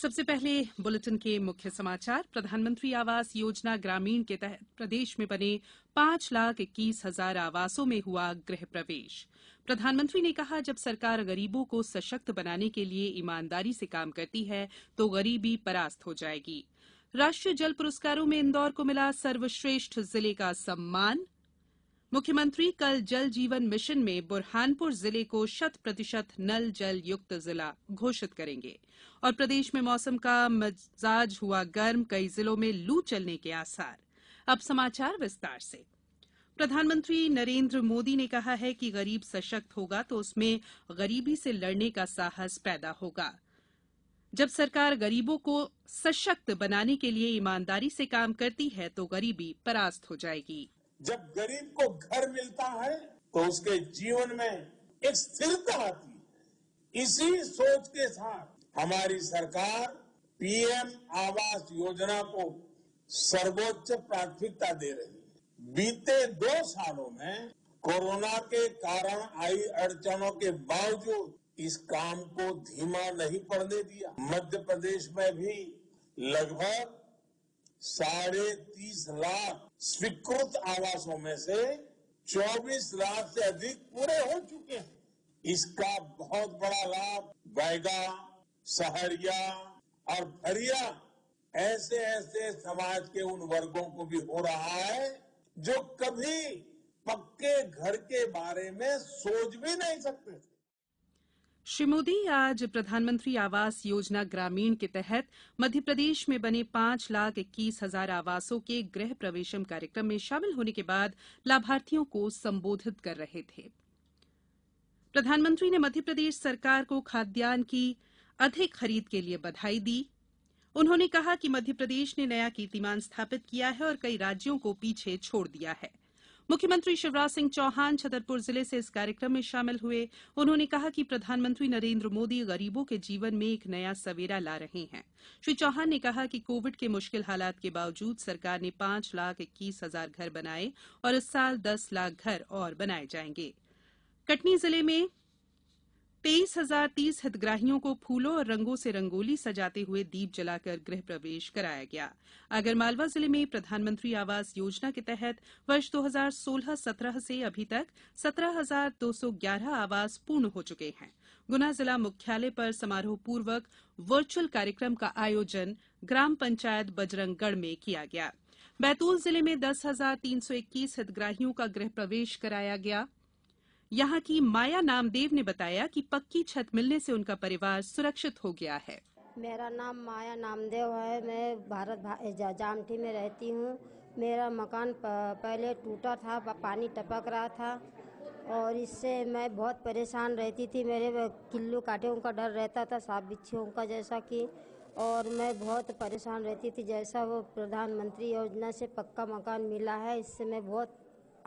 सबसे पहले बुलेटिन के मुख्य समाचार प्रधानमंत्री आवास योजना ग्रामीण के तहत प्रदेश में बने पांच लाख इक्कीस हजार आवासों में हुआ गृह प्रवेश प्रधानमंत्री ने कहा जब सरकार गरीबों को सशक्त बनाने के लिए ईमानदारी से काम करती है तो गरीबी परास्त हो जाएगी राष्ट्रीय जल पुरस्कारों में इंदौर को मिला सर्वश्रेष्ठ जिले का सम्मान मुख्यमंत्री कल जल जीवन मिशन में बुरहानपुर जिले को शत प्रतिशत नल जल युक्त जिला घोषित करेंगे और प्रदेश में मौसम का मिजाज हुआ गर्म कई जिलों में लू चलने के आसार अब समाचार विस्तार से प्रधानमंत्री नरेंद्र मोदी ने कहा है कि गरीब सशक्त होगा तो उसमें गरीबी से लड़ने का साहस पैदा होगा जब सरकार गरीबों को सशक्त बनाने के लिए ईमानदारी से काम करती है तो गरीबी परास्त हो जाएगी जब गरीब को घर मिलता है तो उसके जीवन में एक स्थिरता आती है इसी सोच के साथ हमारी सरकार पीएम आवास योजना को सर्वोच्च प्राथमिकता दे रही है बीते दो सालों में कोरोना के कारण आई अड़चनों के बावजूद इस काम को धीमा नहीं पड़ने दिया मध्य प्रदेश में भी लगभग साढ़े तीस लाख स्वीकृत आवासों में से 24 लाख से अधिक पूरे हो चुके हैं इसका बहुत बड़ा लाभ बैगा सहरिया और भरिया ऐसे ऐसे समाज के उन वर्गों को भी हो रहा है जो कभी पक्के घर के बारे में सोच भी नहीं सकते श्री मोदी आज प्रधानमंत्री आवास योजना ग्रामीण के तहत मध्यप्रदेश में बने पांच लाख इक्कीस हजार आवासों के गृह प्रवेशम कार्यक्रम में शामिल होने के बाद लाभार्थियों को संबोधित कर रहे थे प्रधानमंत्री ने मध्यप्रदेश सरकार को खाद्यान्न की अधिक खरीद के लिए बधाई दी उन्होंने कहा कि मध्यप्रदेश ने नया कीर्तिमान स्थापित किया है और कई राज्यों को पीछे छोड़ दिया है मुख्यमंत्री शिवराज सिंह चौहान छतरपुर जिले से इस कार्यक्रम में शामिल हुए उन्होंने कहा कि प्रधानमंत्री नरेन्द्र मोदी गरीबों के जीवन में एक नया सवेरा ला रहे हैं श्री चौहान ने कहा कि कोविड के मुश्किल हालात के बावजूद सरकार ने पांच लाख इक्कीस हजार घर बनाए और इस साल दस लाख घर और बनाए जाएंगे कटनी जिले में तेईस हजार तीस हितग्राहियों को फूलों और रंगों से रंगोली सजाते हुए दीप जलाकर गृह प्रवेश कराया गया आगरमालवा जिले में प्रधानमंत्री आवास योजना के तहत वर्ष 2016-17 से अभी तक सत्रह हजार दो सौ ग्यारह आवास पूर्ण हो चुके हैं गुना जिला मुख्यालय पर समारोह पूर्वक वर्चुअल कार्यक्रम का आयोजन ग्राम पंचायत बजरंगगढ़ में किया गया बैतूल जिले में दस हजार तीन सौ इक्कीस हितग्राहियों का गृह प्रवेश कराया गया यहां की माया नामदेव ने बताया कि पक्की छत मिलने से उनका परिवार सुरक्षित हो गया है मेरा नाम माया नामदेव है मैं भारत भा, जामठी में रहती हूँ मेरा मकान पहले टूटा था पानी टपक रहा था और इससे मैं बहुत परेशान रहती थी मेरे किल्लू काटे का डर रहता था सांप बिच्छियों का जैसा कि और मैं बहुत परेशान रहती थी जैसा वो प्रधानमंत्री योजना से पक्का मकान मिला है इससे मैं बहुत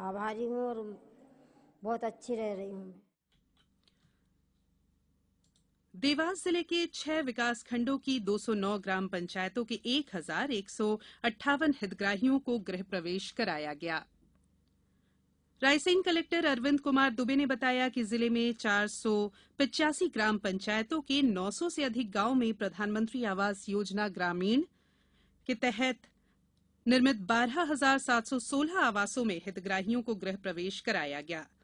आभारी हूँ और बहुत अच्छी रह रही हूँ देवास जिले के छह विकास खंडों की 209 ग्राम पंचायतों के एक हजार एक सौ अट्ठावन हितग्राहियों को गृह प्रवेश कराया गया रायसेन कलेक्टर अरविंद कुमार दुबे ने बताया कि जिले में चार सौ पिचासी ग्राम पंचायतों के 900 से अधिक गांवों में प्रधानमंत्री आवास योजना ग्रामीण के तहत निर्मित बारह हजार सात सौ सोलह आवासों में हितग्राहियों को गृह प्रवेश कराया गया है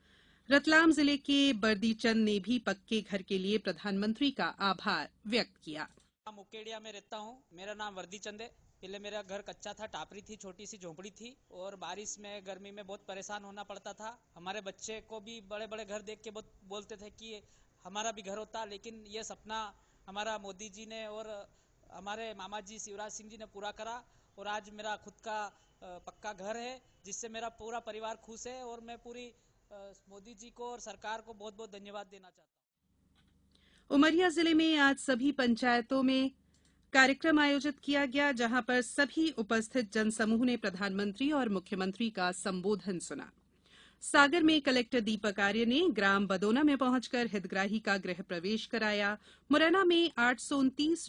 रतलाम जिले के बर्दीचंद ने भी पक्के घर के लिए प्रधानमंत्री का आभार व्यक्त किया मुकेड़िया में रहता हूँ मेरा नाम वर्दी चंद है पहले मेरा घर कच्चा था टापरी थी छोटी सी झोपड़ी थी और बारिश में गर्मी में बहुत परेशान होना पड़ता था हमारे बच्चे को भी बड़े बड़े घर देख के बहुत बोलते थे कि हमारा भी घर होता लेकिन ये सपना हमारा मोदी जी ने और हमारे मामा जी शिवराज सिंह जी ने पूरा करा और आज मेरा खुद का पक्का घर है जिससे मेरा पूरा परिवार खुश है और मैं पूरी मोदी जी को और सरकार को बहुत बहुत धन्यवाद देना चाहता हूँ उमरिया जिले में आज सभी पंचायतों में कार्यक्रम आयोजित किया गया जहां पर सभी उपस्थित जनसमूह ने प्रधानमंत्री और मुख्यमंत्री का संबोधन सुना सागर में कलेक्टर दीपक आर्य ने ग्राम बदोना में पहुंचकर हितग्राही का गृह प्रवेश कराया मुरैना में आठ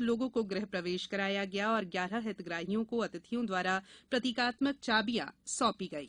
लोगों को गृह प्रवेश कराया गया और 11 हितग्राहियों को अतिथियों द्वारा प्रतीकात्मक चाबियां सौंपी गईं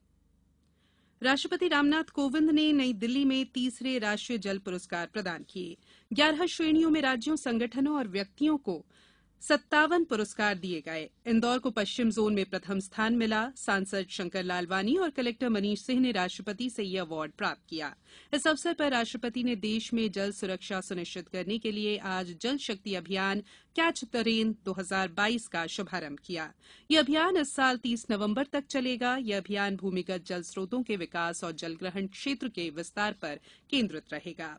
राष्ट्रपति रामनाथ कोविंद ने नई दिल्ली में तीसरे राष्ट्रीय जल पुरस्कार प्रदान किए ग्यारह श्रेणियों में राज्यों संगठनों और व्यक्तियों को सत्तावन पुरस्कार दिये गये इंदौर को पश्चिम जोन में प्रथम स्थान मिला सांसद शंकर लालवानी और कलेक्टर मनीष सिंह ने राष्ट्रपति से यह अवार्ड प्राप्त किया इस अवसर पर राष्ट्रपति ने देश में जल सुरक्षा सुनिश्चित करने के लिए आज जल शक्ति अभियान कैच द रेन 2022 का शुभारंभ किया यह अभियान इस साल 30 नवंबर तक चलेगा यह अभियान भूमिगत जल स्रोतों के विकास और जलग्रहण क्षेत्र के विस्तार पर केन्द्रित रहेगा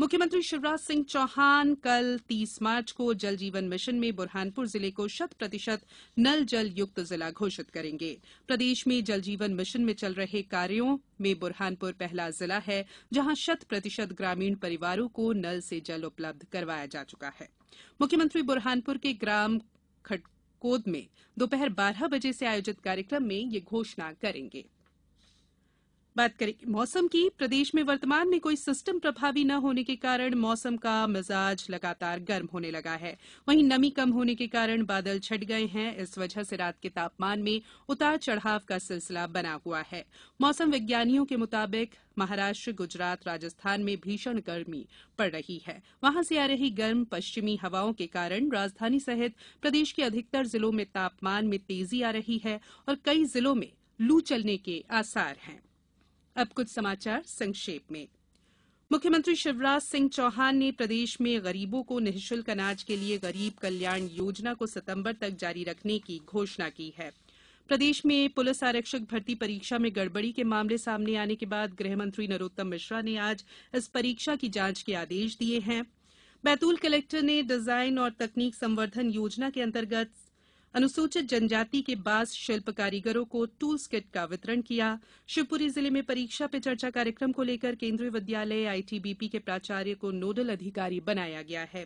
मुख्यमंत्री शिवराज सिंह चौहान कल तीस मार्च को जल जीवन मिशन में बुरहानपुर जिले को शत प्रतिशत नल जल युक्त जिला घोषित करेंगे प्रदेश में जल जीवन मिशन में चल रहे कार्यों में बुरहानपुर पहला जिला है जहां शत प्रतिशत ग्रामीण परिवारों को नल से जल उपलब्ध करवाया जा चुका है मुख्यमंत्री बुरहानपुर के ग्राम खटकोद में दोपहर बारह बजे से आयोजित कार्यक्रम में ये घोषणा करेंगे बात करेंगे मौसम की प्रदेश में वर्तमान में कोई सिस्टम प्रभावी न होने के कारण मौसम का मिजाज लगातार गर्म होने लगा है वहीं नमी कम होने के कारण बादल छट गए हैं इस वजह से रात के तापमान में उतार चढ़ाव का सिलसिला बना हुआ है मौसम विज्ञानियों के मुताबिक महाराष्ट्र गुजरात राजस्थान में भीषण गर्मी पड़ रही है वहां से आ रही गर्म पश्चिमी हवाओं के कारण राजधानी सहित प्रदेश के अधिकतर जिलों में तापमान में तेजी आ रही है और कई जिलों में लू चलने के आसार हैं अब कुछ समाचार संक्षेप में मुख्यमंत्री शिवराज सिंह चौहान ने प्रदेश में गरीबों को निःशुल्क अनाज के लिए गरीब कल्याण योजना को सितंबर तक जारी रखने की घोषणा की है प्रदेश में पुलिस आरक्षक भर्ती परीक्षा में गड़बड़ी के मामले सामने आने के बाद गृहमंत्री नरोत्तम मिश्रा ने आज इस परीक्षा की जांच के आदेश दिए हैं बैतूल कलेक्टर ने डिजाइन और तकनीक संवर्धन योजना के अंतर्गत अनुसूचित जनजाति के बास शिल्प कारीगरों को टूल्स किट का वितरण किया शिवपुरी जिले में परीक्षा पे चर्चा कार्यक्रम को लेकर केंद्रीय विद्यालय आईटीबीपी के प्राचार्य को नोडल अधिकारी बनाया गया है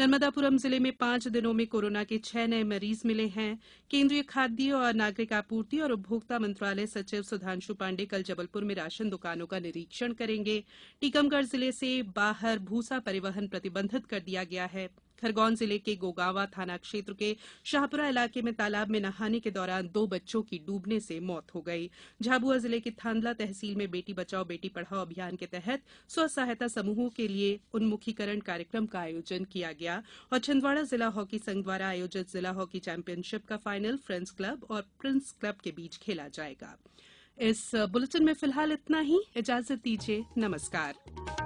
नर्मदापुरम जिले में पांच दिनों में कोरोना के छह नए मरीज मिले हैं केंद्रीय खाद्य और नागरिक आपूर्ति और उपभोक्ता मंत्रालय सचिव सुधांशु पांडे कल जबलपुर में राशन दुकानों का निरीक्षण करेंगे टीकमगढ़ जिले से बाहर भूसा परिवहन प्रतिबंधित कर दिया गया है खरगोन जिले के गोगावा थाना क्षेत्र के शाहपुरा इलाके में तालाब में नहाने के दौरान दो बच्चों की डूबने से मौत हो गई झाबुआ जिले की थांदला तहसील में बेटी बचाओ बेटी पढ़ाओ अभियान के तहत स्व सहायता समूहों के लिए उन्मुखीकरण कार्यक्रम का आयोजन किया गया और छिंदवाड़ा जिला हॉकी संघ द्वारा आयोजित जिला हॉकी चैंपियनशिप का फाइनल फ्रेंड्स क्लब और प्रिंस क्लब के बीच खेला जाएगा इस बुलेटिन में फिलहाल इतना ही इजाजत दीजिए नमस्कार